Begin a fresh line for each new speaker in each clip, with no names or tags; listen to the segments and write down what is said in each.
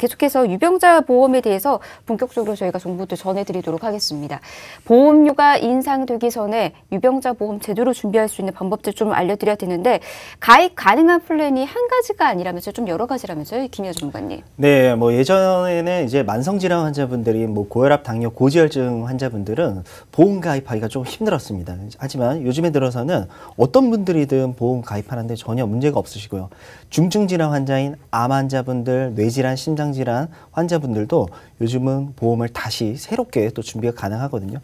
계속해서 유병자 보험에 대해서 본격적으로 저희가 정보도 전해드리도록 하겠습니다. 보험료가 인상되기 전에 유병자 보험 제대로 준비할 수 있는 방법들 좀 알려드려야 되는데 가입 가능한 플랜이 한 가지가 아니라면서 좀 여러 가지라면서요, 김여 전문가님.
네, 뭐 예전에는 이제 만성질환 환자분들이 뭐 고혈압, 당뇨, 고지혈증 환자분들은 보험 가입하기가 좀 힘들었습니다. 하지만 요즘에 들어서는 어떤 분들이든 보험 가입하는데 전혀 문제가 없으시고요. 중증 질환 환자인 암 환자분들, 뇌질환, 심장 심장질환 환자분들도 요즘은 보험을 다시 새롭게 또 준비가 가능하거든요.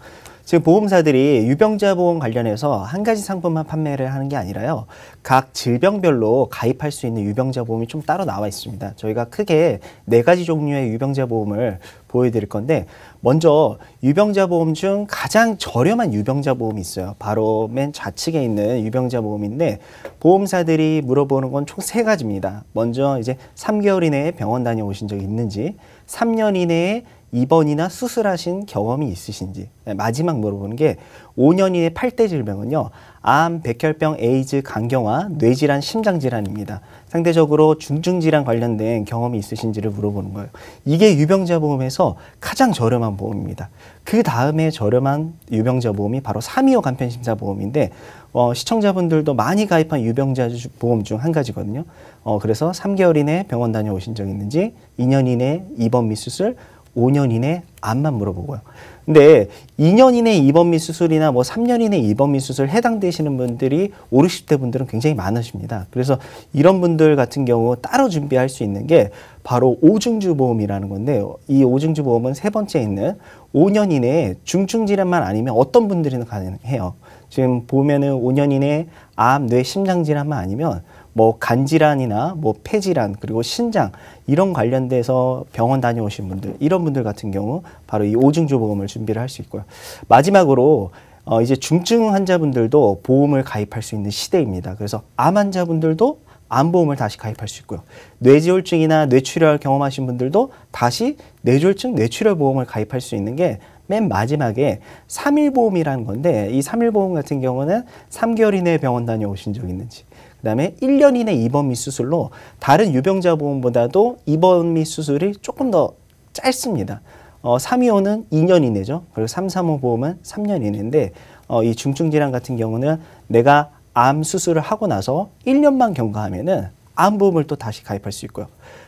지금 보험사들이 유병자 보험 관련해서 한 가지 상품만 판매를 하는 게 아니라요. 각 질병별로 가입할 수 있는 유병자 보험이 좀 따로 나와 있습니다. 저희가 크게 네 가지 종류의 유병자 보험을 보여드릴 건데 먼저 유병자 보험 중 가장 저렴한 유병자 보험이 있어요. 바로 맨 좌측에 있는 유병자 보험인데 보험사들이 물어보는 건 총 세 가지입니다. 먼저 이제 3개월 이내에 병원 다녀오신 적이 있는지, 3년 이내에 입원이나 수술하신 경험이 있으신지 네, 마지막 물어보는 게 5년 이내 8대 질병은요 암, 백혈병, 에이즈, 간경화, 뇌질환, 심장질환입니다. 상대적으로 중증질환 관련된 경험이 있으신지를 물어보는 거예요. 이게 유병자 보험에서 가장 저렴한 보험입니다. 그 다음에 저렴한 유병자 보험이 바로 325 간편심사 보험인데 어, 시청자분들도 많이 가입한 유병자 보험 중 한 가지거든요. 어, 그래서 3개월 이내 병원 다녀오신 적 있는지, 2년 이내 입원 및 수술, 5년 이내 암만 물어보고요. 근데 2년 이내 입원미 수술이나 뭐 3년 이내 입원미 수술 해당되시는 분들이 5, 60대 분들은 굉장히 많으십니다. 그래서 이런 분들 같은 경우 따로 준비할 수 있는 게 바로 오중주 보험이라는 건데요. 이 오중주 보험은 세 번째 있는 5년 이내에 중증 질환만 아니면 어떤 분들이나 가능해요. 지금 보면은 5년 이내에 암, 뇌, 심장 질환만 아니면 뭐 간질환이나 뭐 폐질환 그리고 신장 이런 관련돼서 병원 다녀오신 분들 이런 분들 같은 경우 바로 이오중조 보험을 준비를 할 수 있고요. 마지막으로 어 이제 중증 환자분들도 보험을 가입할 수 있는 시대입니다. 그래서 암 환자분들도 암보험을 다시 가입할 수 있고요. 뇌지혈증이나 뇌출혈 경험하신 분들도 다시 뇌졸중 뇌출혈 보험을 가입할 수 있는 게 맨 마지막에 삼일보험이라는 건데 이삼일보험 같은 경우는 삼개월 이내에 병원 다녀오신 적 있는지 그다음에 1년 이내 입원 및수술로 다른 유병자 보험보다도 입원 및수술이 조금 더 짧습니다. 어, 325는 2년 이내죠. 그리고 335 보험은 3년 이내인데 어, 이 중증 질환 같은 경우는 내가 암 수술을 하고 나서 1년만 경과하면은 암 보험을 또 다시 가입할 수 있고요.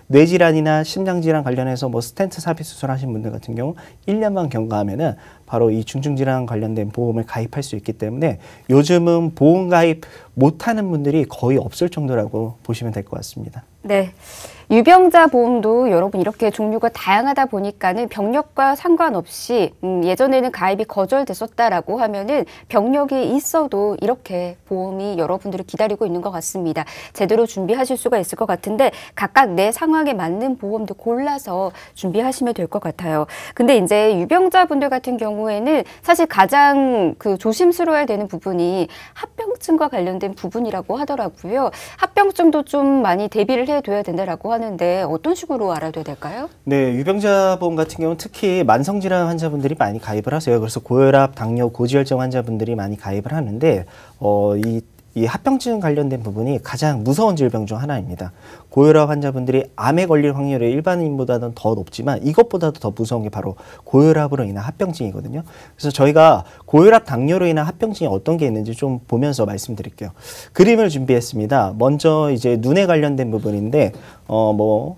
뇌질환이나 심장질환 관련해서 뭐 스탠트 삽입 수술하신 분들 같은 경우 1년만 경과하면은 바로 이 중증질환 관련된 보험을 가입할 수 있기 때문에 요즘은 보험 가입 못하는 분들이 거의 없을 정도라고 보시면 될 것 같습니다.
네. 유병자 보험도 여러분 이렇게 종류가 다양하다 보니까는 병력과 상관없이 음, 예전에는 가입이 거절됐었다라고 하면은 병력이 있어도 이렇게 보험이 여러분들을 기다리고 있는 것 같습니다. 제대로 준비하실 수가 있을 것 같은데 각각 내 상황에 맞는 보험도 골라서 준비하시면 될 것 같아요. 근데 이제 유병자분들 같은 경우에는 사실 가장 그 조심스러워야 되는 부분이 합병증과 관련된 부분이라고 하더라고요. 합병증도 좀 많이 대비를 해둬야 된다라고 하는데 어떤 식으로 알아둬야 될까요?
네, 유병자보험 같은 경우는 특히 만성질환 환자분들이 많이 가입을 하세요. 그래서 고혈압, 당뇨, 고지혈증 환자분들이 많이 가입을 하는데 어, 이이 합병증 관련된 부분이 가장 무서운 질병 중 하나입니다. 고혈압 환자분들이 암에 걸릴 확률이 일반인보다는 더 높지만 이것보다도 더 무서운 게 바로 고혈압으로 인한 합병증이거든요. 그래서 저희가 고혈압 당뇨로 인한 합병증이 어떤 게 있는지 좀 보면서 말씀드릴게요. 그림을 준비했습니다. 먼저 이제 눈에 관련된 부분인데 어뭐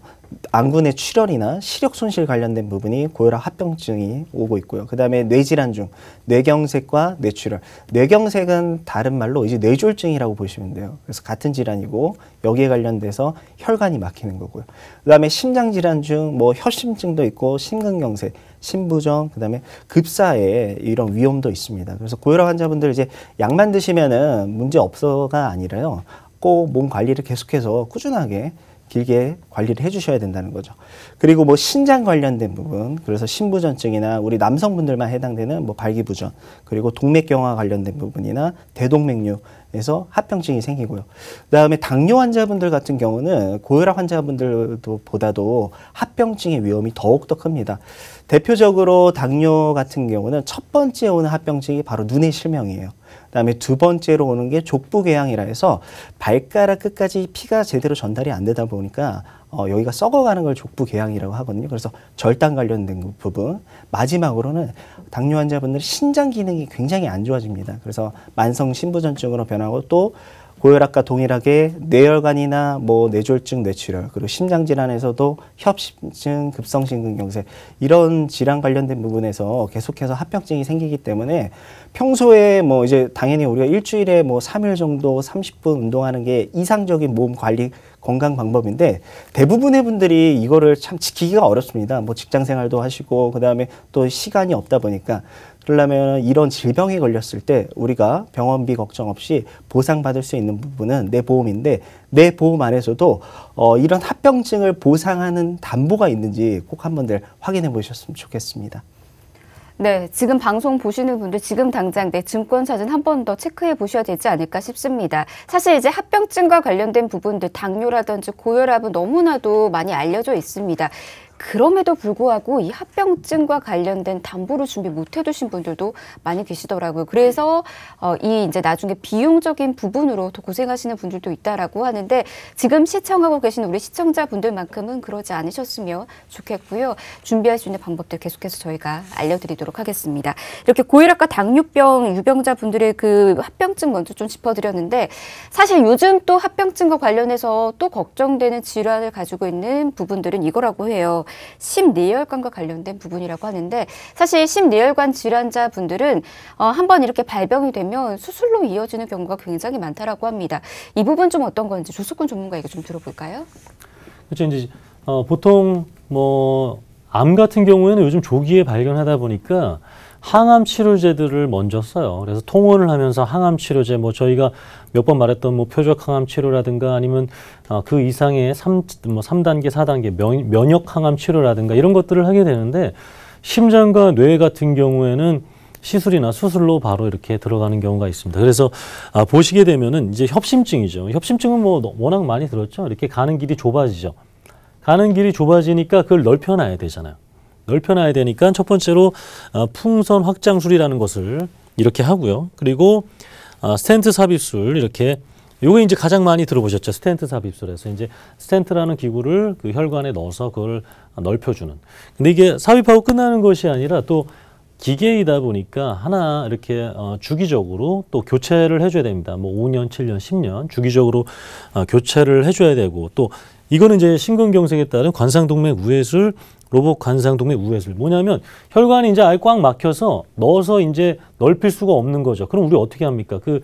안구내 출혈이나 시력 손실 관련된 부분이 고혈압 합병증이 오고 있고요. 그다음에 뇌질환 중 뇌경색과 뇌출혈. 뇌경색은 다른 말로 이제 뇌졸증이라고 보시면 돼요. 그래서 같은 질환이고 여기에 관련돼서 혈관이 막히는 거고요. 그다음에 심장 질환 중뭐혈심증도 있고 심근경색, 심부전, 그다음에 급사에 이런 위험도 있습니다. 그래서 고혈압 환자분들 이제 약만 드시면은 문제 없어가 아니라요. 꼭 몸 관리를 계속해서 꾸준하게 길게 관리를 해주셔야 된다는 거죠. 그리고 뭐 신장 관련된 부분, 그래서 신부전증이나 우리 남성분들만 해당되는 뭐 발기부전, 그리고 동맥경화 관련된 부분이나 대동맥류에서 합병증이 생기고요. 그다음에 당뇨 환자분들 같은 경우는 고혈압 환자분들도 보다도 합병증의 위험이 더욱더 큽니다. 대표적으로 당뇨 같은 경우는 첫 번째 오는 합병증이 바로 눈의 실명이에요. 그다음에 두 번째로 오는 게 족부 궤양이라 해서 발가락 끝까지 피가 제대로 전달이 안 되다 보니까 어, 여기가 썩어가는 걸 족부 궤양이라고 하거든요. 그래서 절단 관련된 그 부분. 마지막으로는 당뇨 환자분들 신장 기능이 굉장히 안 좋아집니다. 그래서 만성 신부전증으로 변하고 또 고혈압과 동일하게 뇌혈관이나 뭐 뇌졸중, 뇌출혈 그리고 심장 질환에서도 협심증, 급성심근경색 이런 질환 관련된 부분에서 계속해서 합병증이 생기기 때문에 평소에 뭐 이제 당연히 우리가 일주일에 뭐 3일 정도 30분 운동하는 게 이상적인 몸 관리 건강 방법인데 대부분의 분들이 이거를 참 지키기가 어렵습니다. 뭐 직장 생활도 하시고 그다음에 또 시간이 없다 보니까 그러려면 이런 질병에 걸렸을 때 우리가 병원비 걱정 없이 보상받을 수 있는 부분은 내 보험인데 내 보험 안에서도 어, 이런 합병증을 보상하는 담보가 있는지 꼭 한번들 확인해 보셨으면 좋겠습니다.
네, 지금 방송 보시는 분들 지금 당장 내 증권 사진 한 번 더 체크해 보셔야 되지 않을까 싶습니다. 사실 이제 합병증과 관련된 부분들 당뇨라든지 고혈압은 너무나도 많이 알려져 있습니다. 그럼에도 불구하고 이 합병증과 관련된 담보를 준비 못 해두신 분들도 많이 계시더라고요. 그래서 어, 이 이제 나중에 비용적인 부분으로 더 고생하시는 분들도 있다라고 하는데 지금 시청하고 계신 우리 시청자분들만큼은 그러지 않으셨으면 좋겠고요. 준비할 수 있는 방법들 계속해서 저희가 알려드리도록 하겠습니다. 이렇게 고혈압과 당뇨병 유병자분들의 그 합병증 먼저 좀 짚어드렸는데 사실 요즘 또 합병증과 관련해서 또 걱정되는 질환을 가지고 있는 부분들은 이거라고 해요. 심내혈관과 관련된 부분이라고 하는데 사실 심내혈관 질환자분들은 어, 한번 이렇게 발병이 되면 수술로 이어지는 경우가 굉장히 많다라고 합니다. 이 부분 좀 어떤 건지 조수권 전문가에게 좀 들어볼까요?
그렇죠. 이제 어, 보통 뭐 암 같은 경우에는 요즘 조기에 발견하다 보니까 항암 치료제들을 먼저 써요. 그래서 통원을 하면서 항암 치료제 뭐 저희가 몇 번 말했던 뭐 표적 항암 치료라든가 아니면 어, 그 이상의 삼 뭐 삼단계사단계 면역 항암 치료라든가 이런 것들을 하게 되는데 심장과 뇌 같은 경우에는 시술이나 수술로 바로 이렇게 들어가는 경우가 있습니다. 그래서 아, 보시게 되면은 이제 협심증이죠. 협심증은 뭐 워낙 많이 들었죠. 이렇게 가는 길이 좁아지죠. 가는 길이 좁아지니까 그걸 넓혀놔야 되잖아요. 넓혀놔야 되니까 첫 번째로 어, 풍선 확장술이라는 것을 이렇게 하고요. 그리고 어, 스탠트 삽입술 이렇게 요게 이제 가장 많이 들어보셨죠. 스탠트 삽입술에서 이제 스탠트라는 기구를 그 혈관에 넣어서 그걸 넓혀주는. 근데 이게 삽입하고 끝나는 것이 아니라 또 기계이다 보니까 하나 이렇게 어, 주기적으로 또 교체를 해줘야 됩니다. 뭐 5년, 7년, 10년 주기적으로 교체를 해줘야 되고 또 이거는 이제 심근경색에 따른 관상동맥 우회술, 로봇 관상동맥 우회술. 뭐냐면 혈관이 이제 아예 꽉 막혀서 넣어서 이제 넓힐 수가 없는 거죠. 그럼 우리 어떻게 합니까? 그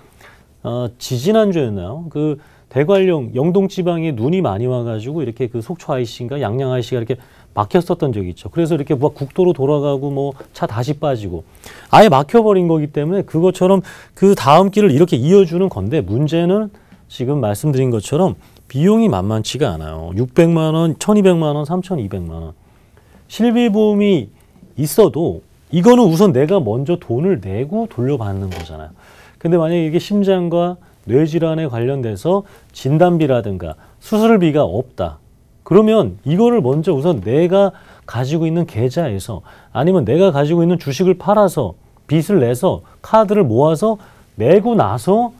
어, 지지난주였나요? 그 대관령 영동 지방에 눈이 많이 와가지고 이렇게 그 속초 IC인가 양양 IC가 이렇게 막혔었던 적이 있죠. 그래서 이렇게 뭐 국도로 돌아가고 뭐 차 다시 빠지고 아예 막혀버린 거기 때문에 그것처럼 그 다음 길을 이렇게 이어주는 건데 문제는 지금 말씀드린 것처럼 비용이 만만치가 않아요. 600만 원, 1200만 원, 3200만 원. 실비보험이 있어도 이거는 우선 내가 먼저 돈을 내고 돌려받는 거잖아요. 근데 만약에 이게 심장과 뇌질환에 관련돼서 진단비라든가 수술비가 없다. 그러면 이거를 먼저 우선 내가 가지고 있는 계좌에서 아니면 내가 가지고 있는 주식을 팔아서 빚을 내서 카드를 모아서 내고 나서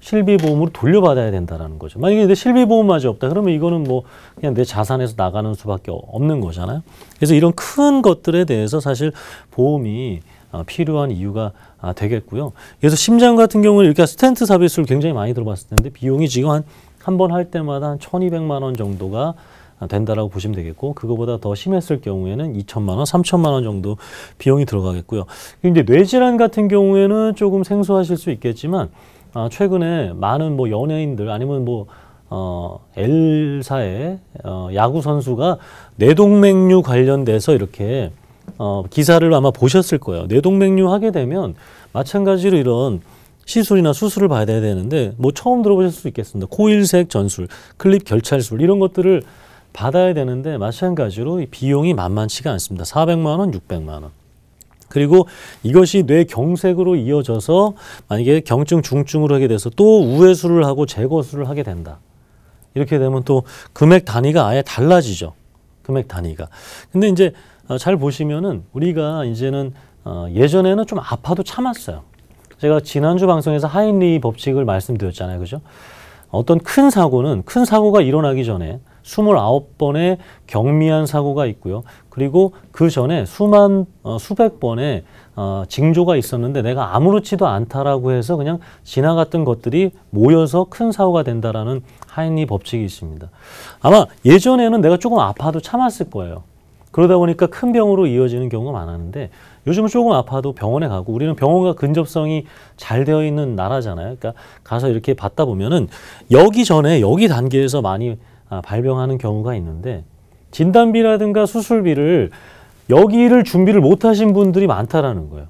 실비보험으로 돌려받아야 된다라는 거죠. 만약에 근 실비보험마저 없다 그러면 이거는 뭐 그냥 내 자산에서 나가는 수밖에 없는 거잖아요. 그래서 이런 큰 것들에 대해서 사실 보험이 어, 필요한 이유가 아, 되겠고요. 그래서 심장 같은 경우는 이렇게 스탠트 삽입술 굉장히 많이 들어봤을 텐데 비용이 지금 한 한 번 할 때마다 한 1,200만 원 정도가 아, 된다라고 보시면 되겠고 그거보다 더 심했을 경우에는 2천만 원, 3천만 원 정도 비용이 들어가겠고요. 근데 뇌질환 같은 경우에는 조금 생소하실 수 있겠지만 아, 최근에 많은 뭐 연예인들 아니면 뭐 어, L사의 어, 야구 선수가 뇌동맥류 관련돼서 이렇게 어, 기사를 아마 보셨을 거예요. 뇌동맥류 하게 되면 마찬가지로 이런 시술이나 수술을 받아야 되는데 뭐 처음 들어보실 수 있겠습니다. 코일색 전술, 클립 결찰술 이런 것들을 받아야 되는데 마찬가지로 비용이 만만치가 않습니다. 400만 원, 600만 원. 그리고 이것이 뇌 경색으로 이어져서 만약에 경증 중증으로 하게 돼서 또 우회수를 하고 재거수를 하게 된다. 이렇게 되면 또 금액 단위가 아예 달라지죠. 금액 단위가. 근데 이제 어, 잘 보시면은 우리가 이제는 어 예전에는 좀 아파도 참았어요. 제가 지난주 방송에서 하인리 법칙을 말씀드렸잖아요. 그죠? 어떤 큰 사고는 큰 사고가 일어나기 전에 2 9 번의 경미한 사고가 있고요. 그리고 그 전에 수만 어, 수백 번의 어, 징조가 있었는데 내가 아무렇지도 않다라고 해서 그냥 지나갔던 것들이 모여서 큰 사고가 된다라는 하인리 법칙이 있습니다. 아마 예전에는 내가 조금 아파도 참았을 거예요. 그러다 보니까 큰 병으로 이어지는 경우가 많았는데 요즘은 조금 아파도 병원에 가고 우리는 병원과 근접성이 잘 되어 있는 나라잖아요. 그러니까 가서 이렇게 받다 보면은 여기 전에 여기 단계에서 많이 아, 발병하는 경우가 있는데 진단비라든가 수술비를 여기를 준비를 못 하신 분들이 많다라는 거예요.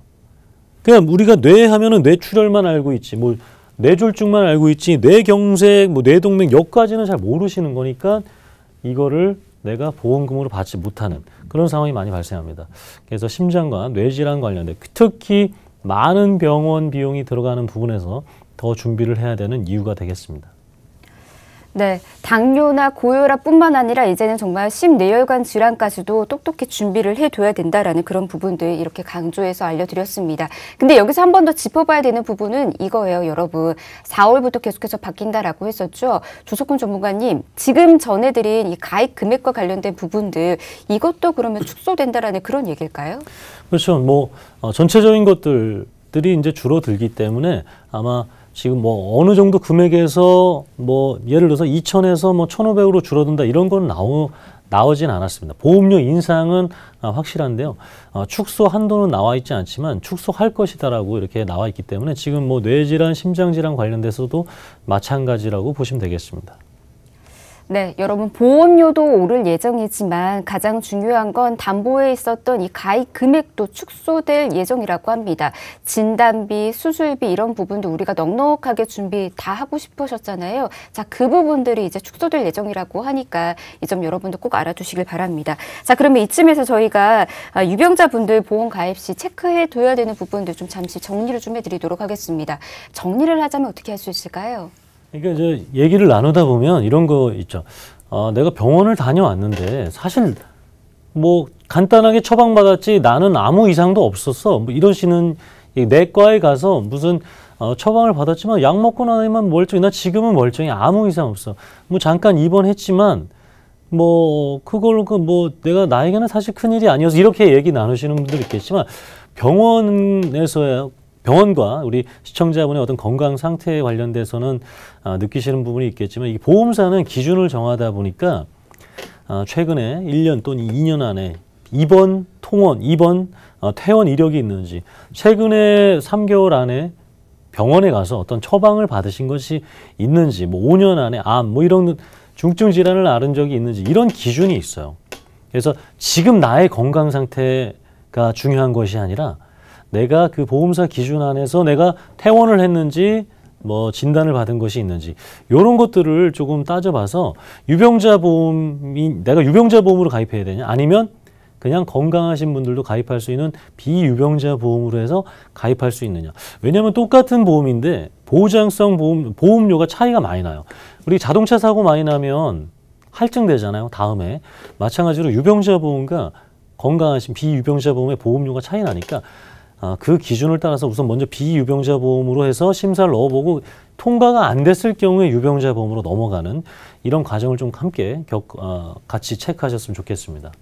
그냥 우리가 뇌 하면은 뇌출혈만 알고 있지 뭐 뇌졸중만 알고 있지 뇌경색 뭐 뇌동맥 여기까지는 잘 모르시는 거니까 이거를 내가 보험금으로 받지 못하는 그런 상황이 많이 발생합니다. 그래서 심장과 뇌질환 관련된 특히 많은 병원 비용이 들어가는 부분에서 더 준비를 해야 되는 이유가 되겠습니다.
네, 당뇨나 고혈압뿐만 아니라 이제는 정말 심뇌혈관 질환까지도 똑똑히 준비를 해둬야 된다라는 그런 부분들 이렇게 강조해서 알려드렸습니다. 근데 여기서 한 번 더 짚어봐야 되는 부분은 이거예요, 여러분. 4월부터 계속해서 바뀐다라고 했었죠. 조석훈 전문가님, 지금 전해드린 이 가입 금액과 관련된 부분들 이것도 그러면 축소된다라는 그런 얘기일까요?
그렇죠. 뭐 어, 전체적인 것들들이 이제 줄어들기 때문에 아마 지금 뭐 어느 정도 금액에서 뭐 예를 들어서 2천에서 뭐 1,500으로 줄어든다 이런 건 나오 나오진 않았습니다. 보험료 인상은 아, 확실한데요. 아, 축소 한도는 나와 있지 않지만 축소할 것이다라고 이렇게 나와 있기 때문에 지금 뭐 뇌질환, 심장질환 관련돼서도 마찬가지라고 보시면 되겠습니다.
네, 여러분 보험료도 오를 예정이지만 가장 중요한 건 담보에 있었던 이 가입 금액도 축소될 예정이라고 합니다. 진단비, 수술비 이런 부분도 우리가 넉넉하게 준비 다 하고 싶으셨잖아요. 자, 그 부분들이 이제 축소될 예정이라고 하니까 이 점 여러분도 꼭알아두시길 바랍니다. 자, 그러면 이쯤에서 저희가 아, 유병자분들 보험 가입 시 체크해 둬야 되는 부분들 좀 잠시 정리를 좀 해드리도록 하겠습니다. 정리를 하자면 어떻게 할 수 있을까요?
그러니까 이제 얘기를 나누다 보면 이런 거 있죠. 어, 내가 병원을 다녀왔는데 사실 뭐 간단하게 처방받았지 나는 아무 이상도 없었어. 뭐 이러시는 내과에 가서 무슨 어, 처방을 받았지만 약 먹고 나니만 멀쩡히 나 지금은 멀쩡히 아무 이상 없어. 뭐 잠깐 입원했지만 뭐 그걸로 그뭐 내가 나에게는 사실 큰 일이 아니어서 이렇게 얘기 나누시는 분들 있겠지만 병원에서 병원과 우리 시청자분의 어떤 건강 상태에 관련돼서는 아, 느끼시는 부분이 있겠지만 이 보험사는 기준을 정하다 보니까 아, 최근에 1년 또는 2년 안에 입원, 통원, 입원, 어, 퇴원 이력이 있는지 최근에 3개월 안에 병원에 가서 어떤 처방을 받으신 것이 있는지 뭐 5년 안에 암 뭐 이런 중증 질환을 앓은 적이 있는지 이런 기준이 있어요. 그래서 지금 나의 건강 상태가 중요한 것이 아니라 내가 그 보험사 기준 안에서 내가 퇴원을 했는지 뭐 진단을 받은 것이 있는지 이런 것들을 조금 따져봐서 유병자 보험이 내가 유병자 보험으로 가입해야 되냐 아니면 그냥 건강하신 분들도 가입할 수 있는 비유병자 보험으로 해서 가입할 수 있느냐. 왜냐하면 똑같은 보험인데 보장성 보험, 보험료가 차이가 많이 나요. 우리 자동차 사고 많이 나면 할증되잖아요. 다음에. 마찬가지로 유병자 보험과 건강하신 비유병자 보험의 보험료가 차이 나니까 아, 그 기준을 따라서 우선 먼저 비유병자 보험으로 해서 심사를 넣어보고 통과가 안 됐을 경우에 유병자 보험으로 넘어가는 이런 과정을 좀 함께 겪, 어, 같이 체크하셨으면 좋겠습니다.